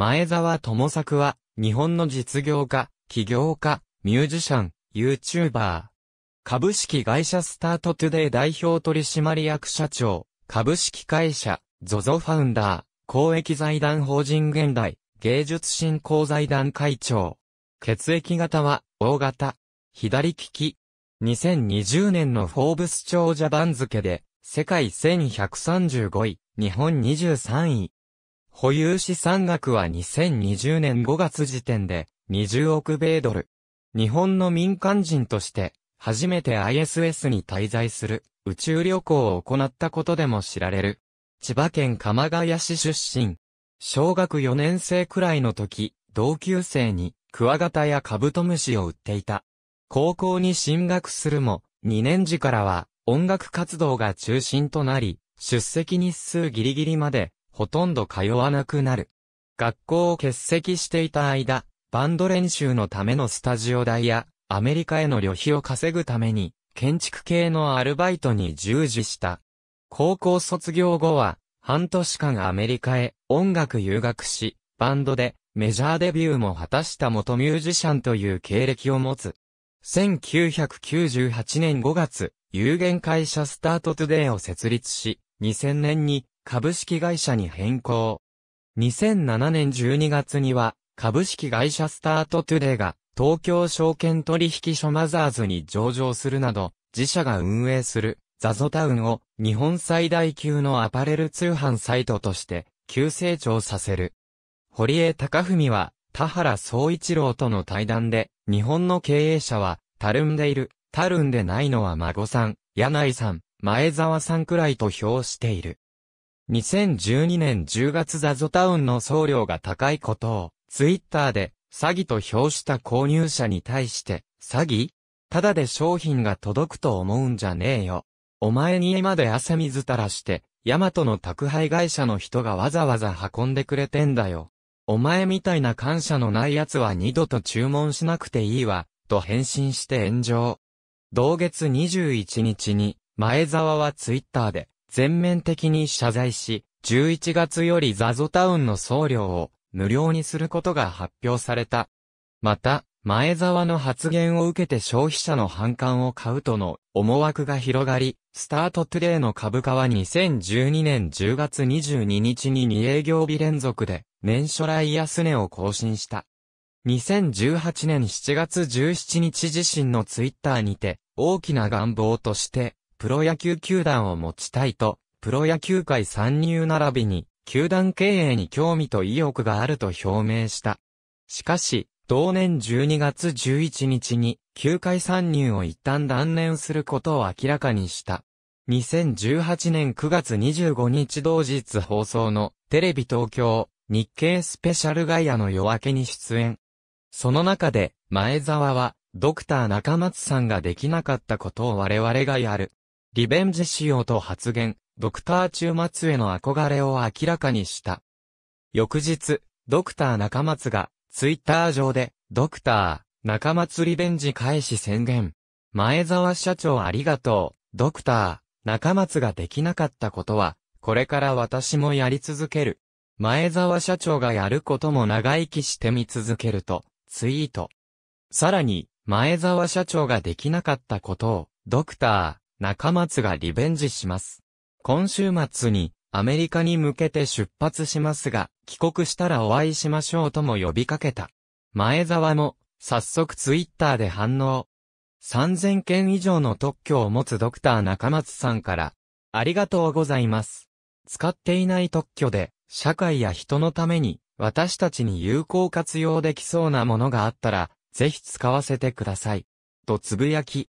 前澤智作は、日本の実業家、起業家、ミュージシャン、YouTuber。株式会社スタートトゥデイ代表取締役社長、株式会社、ゾゾファウンダー、公益財団法人現代、芸術振興財団会長。血液型は、O 型。左利き。2020年のフォーブス長者番付で、世界1135位、日本23位。保有資産額は2020年5月時点で20億米ドル。日本の民間人として初めて ISS に滞在する宇宙旅行を行ったことでも知られる。千葉県鎌ヶ谷市出身。小学4年生くらいの時、同級生にクワガタやカブトムシを売っていた。高校に進学するも、2年時からは音楽活動が中心となり、出席日数ギリギリまでほとんど通わなくなる。学校を欠席していた間、バンド練習のためのスタジオ代や、アメリカへの旅費を稼ぐために、建築系のアルバイトに従事した。高校卒業後は、半年間アメリカへ音楽留学し、バンドでメジャーデビューも果たした元ミュージシャンという経歴を持つ。1998年5月、有限会社スタートトゥデイを設立し、2000年に株式会社に変更。2007年12月には、株式会社スタートトゥデイが、東京証券取引所マザーズに上場するなど、自社が運営する、ザゾタウンを、日本最大級のアパレル通販サイトとして、急成長させる。堀江貴文は、田原総一郎との対談で、日本の経営者は、たるんでいる、たるんでないのは孫さん、柳井さん、前澤さんくらいと評している。2012年10月ザゾタウンの送料が高いことを、ツイッターで、詐欺と評した購入者に対して、詐欺ただで商品が届くと思うんじゃねえよ。お前に家まで汗水たらして、ヤマトの宅配会社の人がわざわざ運んでくれてんだよ。お前みたいな感謝のない奴は二度と注文しなくていいわ、と返信して炎上。同月21日に、前澤はツイッターで、全面的に謝罪し、11月よりザゾタウンの送料を無料にすることが発表された。また、前澤の発言を受けて消費者の反感を買うとの思惑が広がり、スタートトゥデイの株価は2012年10月22日に2営業日連続で年初来安値を更新した。2018年7月17日自身のツイッターにて大きな願望としてプロ野球球団を持ちたいと、プロ野球界参入並びに、球団経営に興味と意欲があると表明した。しかし、同年12月11日に、球界参入を一旦断念することを明らかにした。2018年9月25日同日放送のテレビ東京日経スペシャルガイアの夜明けに出演。その中で前澤はドクター中松さんができなかったことを我々がやる。リベンジしようと発言、ドクター中松への憧れを明らかにした。翌日、ドクター中松が、ツイッター上で、ドクター、中松リベンジ開始宣言。前澤社長ありがとう、ドクター、中松ができなかったことは、これから私もやり続ける。前澤社長がやることも長生きしてみ続けると、ツイート。さらに、前澤社長ができなかったことを、ドクター、中松がリベンジします。今週末にアメリカに向けて出発しますが、帰国したらお会いしましょうとも呼びかけた。前澤も、早速ツイッターで反応。3000件以上の特許を持つドクター中松さんから、ありがとうございます。使っていない特許で、社会や人のために、私たちに有効活用できそうなものがあったら、ぜひ使わせてください。とつぶやき。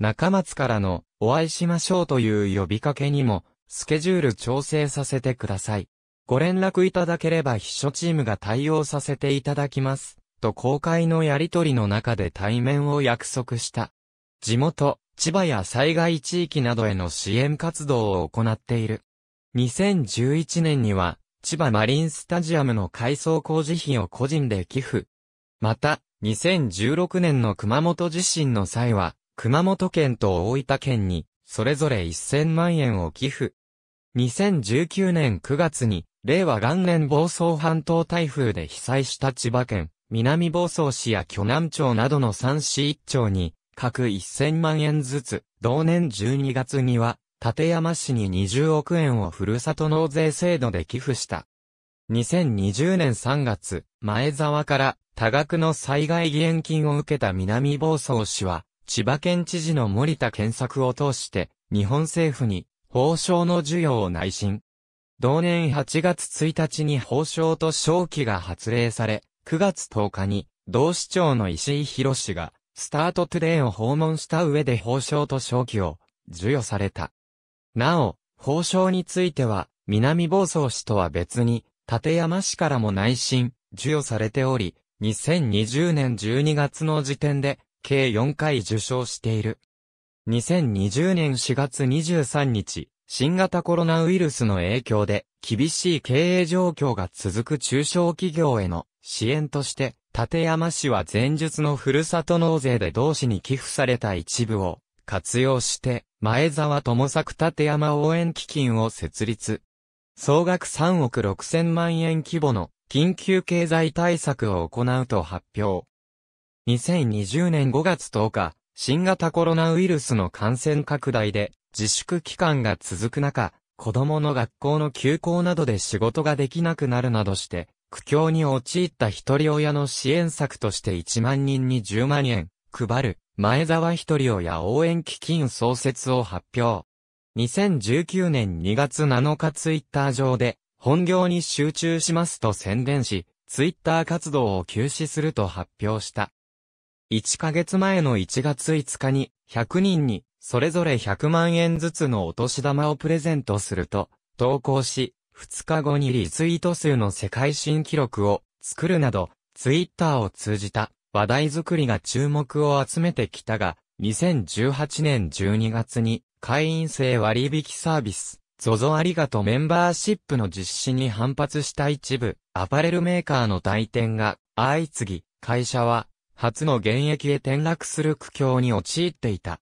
中松からのお会いしましょうという呼びかけにも、スケジュール調整させてください。ご連絡いただければ秘書チームが対応させていただきます。と公開のやりとりの中で対面を約束した。地元、千葉や災害地域などへの支援活動を行っている。2011年には、千葉マリンスタジアムの改装工事費を個人で寄付。また、2016年の熊本地震の際は、熊本県と大分県に、それぞれ1000万円を寄付。2019年9月に、令和元年房総半島台風で被災した千葉県、南房総市や巨南町などの3市1町に、各1000万円ずつ、同年12月には、立山市に20億円をふるさと納税制度で寄付した。2020年3月、前沢から多額の災害義援金を受けた南房総市は、千葉県知事の森田健作を通して、日本政府に、法賞の授与を内申。同年8月1日に法賞と正規が発令され、9月10日に、同市長の石井博氏が、スタートトゥデイを訪問した上で法賞と正規を授与された。なお、法賞については、南房総市とは別に、立山市からも内申、授与されており、2020年12月の時点で、計4回受賞している。2020年4月23日、新型コロナウイルスの影響で、厳しい経営状況が続く中小企業への支援として、立山市は前述のふるさと納税で同市に寄付された一部を活用して、前澤友作立山応援基金を設立。総額3億6千万円規模の緊急経済対策を行うと発表。2020年5月10日、新型コロナウイルスの感染拡大で自粛期間が続く中、子供の学校の休校などで仕事ができなくなるなどして、苦境に陥った一人親の支援策として1万人に10万円配る前澤一人親応援基金創設を発表。2019年2月7日ツイッター上で本業に集中しますと宣伝し、ツイッター活動を休止すると発表した。1ヶ月前の1月5日に、100人に、それぞれ100万円ずつのお年玉をプレゼントすると、投稿し、2日後にリツイート数の世界新記録を作るなど、ツイッターを通じた話題作りが注目を集めてきたが、2018年12月に会員制割引サービス、ZOZO ありがとうメンバーシップの実施に反発した一部、アパレルメーカーの代店が相次ぎ、会社は初の現役へ転落する苦境に陥っていた。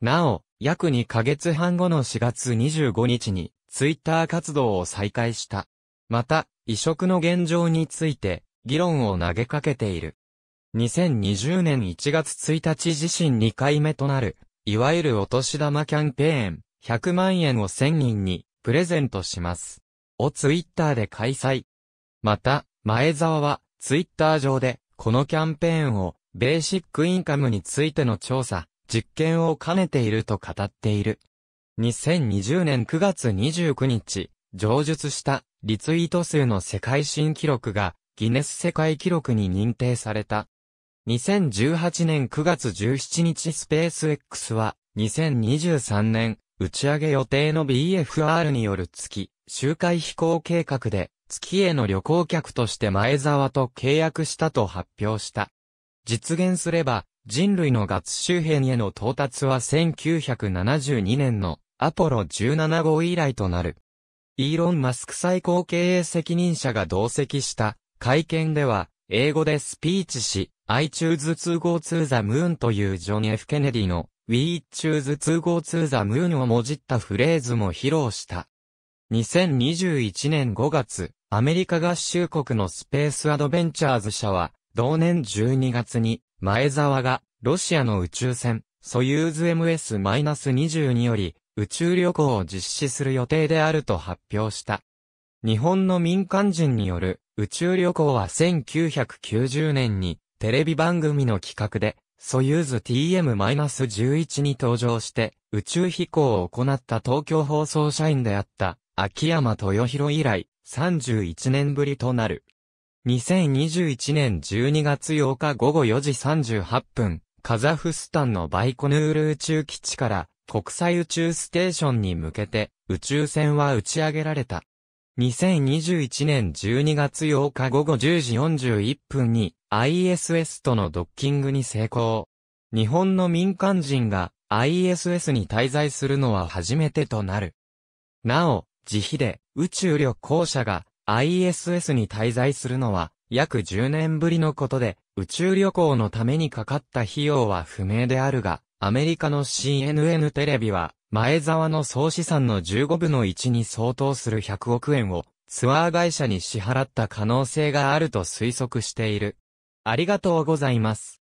なお、約2ヶ月半後の4月25日に、ツイッター活動を再開した。また、移植の現状について、議論を投げかけている。2020年1月1日自身2回目となる、いわゆるお年玉キャンペーン、100万円を1000人に、プレゼントします。をツイッターで開催。また、前澤は、ツイッター上で、このキャンペーンを、ベーシックインカムについての調査、実験を兼ねていると語っている。2020年9月29日、上述したリツイート数の世界新記録がギネス世界記録に認定された。2018年9月17日スペース X は2023年打ち上げ予定の BFR による月周回飛行計画で月への旅行客として前沢と契約したと発表した。実現すれば、人類の月周辺への到達は1972年のアポロ17号以来となる。イーロン・マスク最高経営責任者が同席した会見では、英語でスピーチし、I choose to go to the moon というジョン・ F・ ケネディの We choose to go to the moon をもじったフレーズも披露した。2021年5月、アメリカ合衆国のスペースアドベンチャーズ社は、同年12月に、前澤が、ロシアの宇宙船、ソユーズ m s 2により、宇宙旅行を実施する予定であると発表した。日本の民間人による宇宙旅行は1990年にテレビ番組の企画でソユーズ TM-11 に登場して宇宙飛行を行った東京放送社員であった秋山豊弘以来、31年ぶりとなる。2021年12月8日午後4時38分、カザフスタンのバイコヌール宇宙基地から国際宇宙ステーションに向けて宇宙船は打ち上げられた。2021年12月8日午後10時41分に ISS とのドッキングに成功。日本の民間人が ISS に滞在するのは初めてとなる。なお、自費で宇宙旅行者が ISS に滞在するのは約10年ぶりのことで、宇宙旅行のためにかかった費用は不明であるが、アメリカの CNN テレビは、前澤の総資産の15分の1に相当する100億円をツアー会社に支払った可能性があると推測している。ありがとうございます。